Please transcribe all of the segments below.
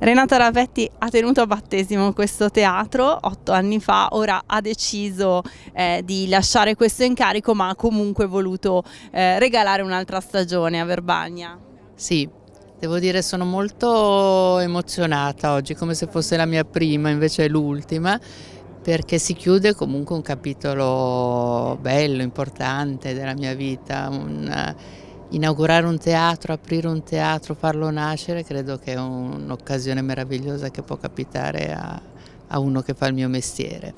Renata Ravetti ha tenuto a battesimo questo teatro otto anni fa, ora ha deciso eh, di lasciare questo incarico ma ha comunque voluto eh, regalare un'altra stagione a Verbagna. Sì, devo dire sono molto emozionata oggi, come se fosse la mia prima invece è l'ultima perché si chiude comunque un capitolo bello, importante della mia vita, un inaugurare un teatro, aprire un teatro, farlo nascere, credo che è un'occasione meravigliosa che può capitare a, a, uno che fa il mio mestiere.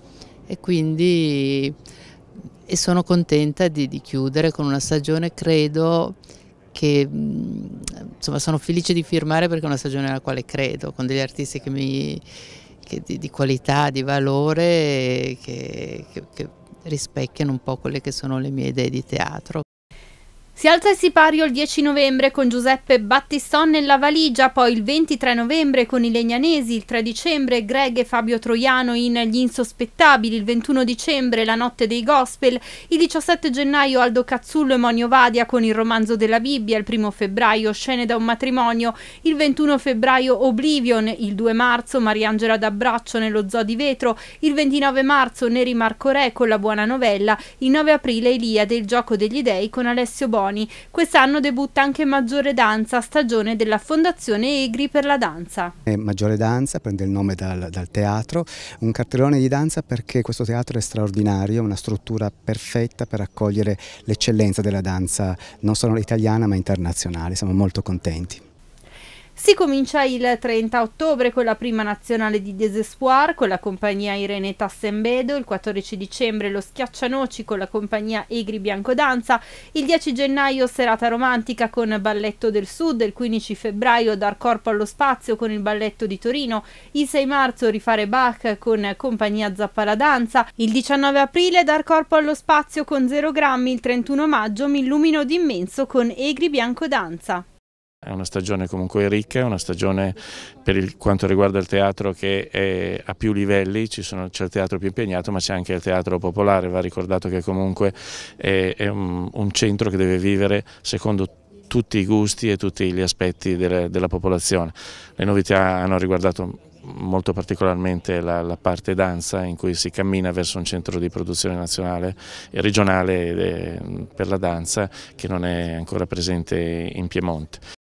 E quindi e sono contenta di, di, chiudere con una stagione, credo che insomma sono felice di firmare perché è una stagione nella quale credo, con degli artisti che mi, che di, di, qualità, di valore, che, che, che rispecchiano un po' quelle che sono le mie idee di teatro. Si alza il sipario il 10 novembre con Giuseppe Battiston nella valigia, poi il 23 novembre con i Legnanesi, il 3 dicembre Greg e Fabio Troiano in Gli Insospettabili, il 21 dicembre La Notte dei Gospel, il 17 gennaio Aldo Cazzullo e Monio Vadia con Il Romanzo della Bibbia, il 1 febbraio Scene da un matrimonio, il 21 febbraio Oblivion, il 2 marzo Mariangela d'Abbraccio nello Zoo di Vetro, il 29 marzo Neri Marco Re con La Buona Novella, il 9 aprile Elia del Gioco degli Dei con Alessio Boni Sony. Quest'anno debutta anche Maggiore Danza, stagione della Fondazione Egri per la danza. È eh, Maggiore Danza prende il nome dal, dal teatro, un cartellone di danza perché questo teatro è straordinario, una struttura perfetta per accogliere l'eccellenza della danza non solo italiana ma internazionale, siamo molto contenti. Si comincia il 30 ottobre con la prima nazionale di Desespoir con la compagnia Irene Tassembedo, il 14 dicembre lo Schiaccianoci con la compagnia Egri Bianco Danza, il 10 gennaio serata romantica con Balletto del Sud, il 15 febbraio dar corpo allo spazio con il Balletto di Torino, il 6 marzo rifare Bach con compagnia Zappala Danza, il 19 aprile dar corpo allo spazio con Zero Grammi, il 31 maggio mi illumino d'immenso con Egri Bianco Danza. È una stagione comunque ricca, è una stagione per il, quanto riguarda il teatro che è a più livelli, c'è il teatro più impegnato ma c'è anche il teatro popolare, va ricordato che comunque è, è un, un, centro che deve vivere secondo tutti i gusti e tutti gli aspetti delle, della popolazione. Le novità hanno riguardato molto particolarmente la, la, parte danza in cui si cammina verso un centro di produzione nazionale e regionale per la danza che non è ancora presente in Piemonte.